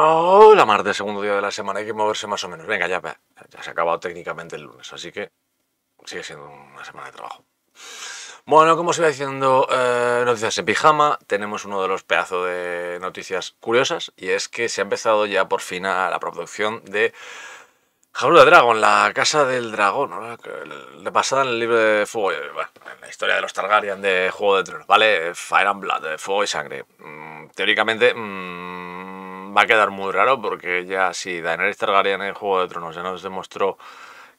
Hola, la segundo día de la semana, hay que moverse más o menos. Venga, ya, ya se ha acabado técnicamente el lunes, así que sigue siendo una semana de trabajo. Bueno, como os iba diciendo, eh, noticias en pijama, tenemos uno de los pedazos de noticias curiosas, y es que se ha empezado ya por fin a la producción de Jaula Dragon, la casa del dragón, ¿no? pasada en el libro de fuego, eh, en la historia de los Targaryen de Juego de Tronos, ¿vale? Fire and Blood, de eh, fuego y sangre. Mm, teóricamente... Mm, va a quedar muy raro porque ya si Daenerys Targaryen en Juego de Tronos ya nos demostró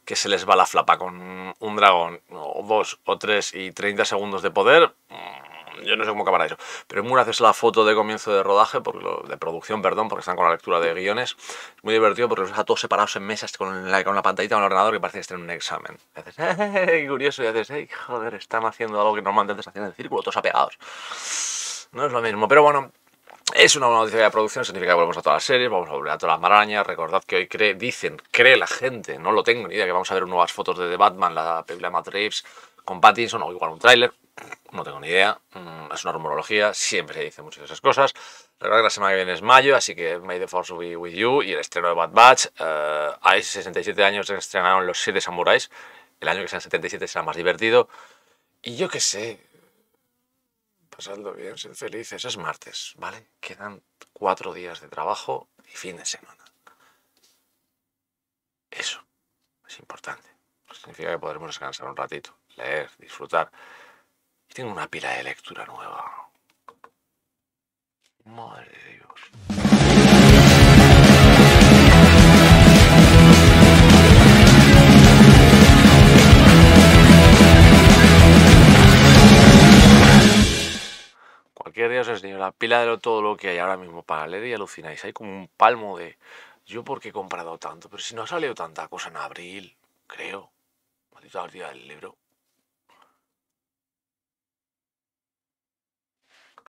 que se les va la flapa con un dragón o dos o tres y 30 segundos de poder, mm, yo no sé cómo acabará eso. Pero es muy la foto de comienzo de rodaje, porque lo, de producción, perdón, porque están con la lectura de guiones. Es muy divertido porque los deja todos separados en mesas con la, pantallita con el ordenador que parece que en un examen. Y haces, curioso! Y haces, ¡Ey! joder! Están haciendo algo que normalmente antes hacían en el círculo, todos apegados. No es lo mismo, pero bueno, es una buena noticia de la producción, significa que volvemos a todas las series, vamos a volver a todas las marañas. Recordad que hoy cree, dicen, cree la gente, no lo tengo ni idea, que vamos a ver nuevas fotos de The Batman, la película Matt Reeves con Pattinson o igual un tráiler. No tengo ni idea, mm, es una rumorología, siempre se dicen muchas de esas cosas. verdad que la semana que viene es mayo, así que May the Force be with you y el estreno de Bad Batch. Eh, hay 67 años se estrenaron Los 7 Samuráis, el año que sea 77 será más divertido. Y yo qué sé, Pasando bien, ser felices. Es martes, ¿vale? Quedan cuatro días de trabajo y fin de semana. Eso es importante. Significa que podremos descansar un ratito, leer, disfrutar. Y tengo una pila de lectura nueva. Madre de Dios. quería os enseño la pila de todo lo que hay ahora mismo para leer y alucináis. Hay como un palmo de... Yo porque he comprado tanto, pero si no ha salido tanta cosa en abril, creo. Maldita del libro.